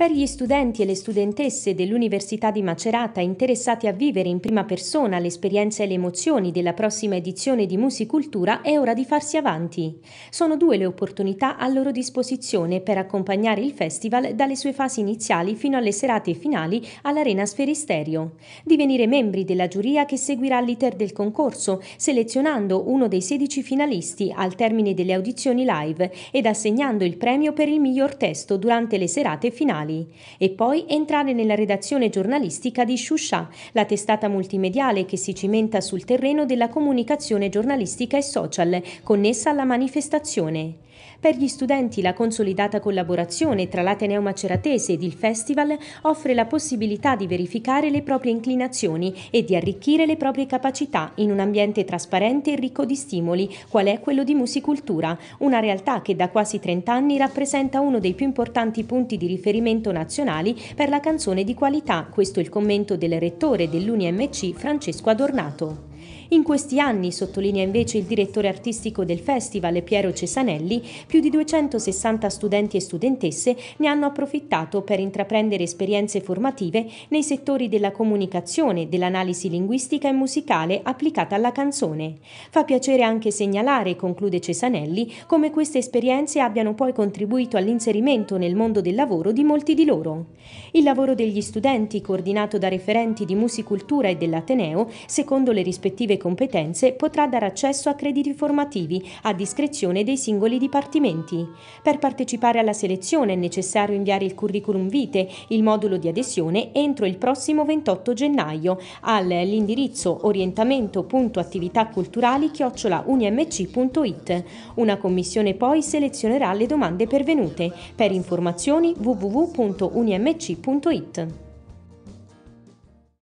Per gli studenti e le studentesse dell'Università di Macerata interessati a vivere in prima persona l'esperienza e le emozioni della prossima edizione di Musicultura è ora di farsi avanti. Sono due le opportunità a loro disposizione per accompagnare il festival dalle sue fasi iniziali fino alle serate finali all'Arena Sferisterio. Divenire membri della giuria che seguirà l'iter del concorso, selezionando uno dei 16 finalisti al termine delle audizioni live ed assegnando il premio per il miglior testo durante le serate finali giornali e poi entrare nella redazione giornalistica di Shusha, la testata multimediale che si cimenta sul terreno della comunicazione giornalistica e social connessa alla manifestazione. Per gli studenti la consolidata collaborazione tra l'Ateneo Maceratese ed il Festival offre la possibilità di verificare le proprie inclinazioni e di arricchire le proprie capacità in un ambiente trasparente e ricco di stimoli, qual è quello di Musicultura, una realtà che da quasi 30 anni rappresenta uno dei più importanti punti di riferimento 100 nazionali per la canzone di qualità. Questo è il commento del rettore dell'UNIMC Francesco Adornato. In questi anni, sottolinea invece il direttore artistico del festival Piero Cesanelli, più di 260 studenti e studentesse ne hanno approfittato per intraprendere esperienze formative nei settori della comunicazione, dell'analisi linguistica e musicale applicata alla canzone. Fa piacere anche segnalare, conclude Cesanelli, come queste esperienze abbiano poi contribuito all'inserimento nel mondo del lavoro di molti di loro. Il lavoro degli studenti, coordinato da referenti di musicultura e dell'Ateneo, secondo le rispettive rispettive competenze potrà dare accesso a crediti formativi a discrezione dei singoli dipartimenti. Per partecipare alla selezione è necessario inviare il curriculum vitae, il modulo di adesione entro il prossimo 28 gennaio all'indirizzo orientamento.attivitàculturali@unimc.it. Una commissione poi selezionerà le domande pervenute. Per informazioni www.unimc.it.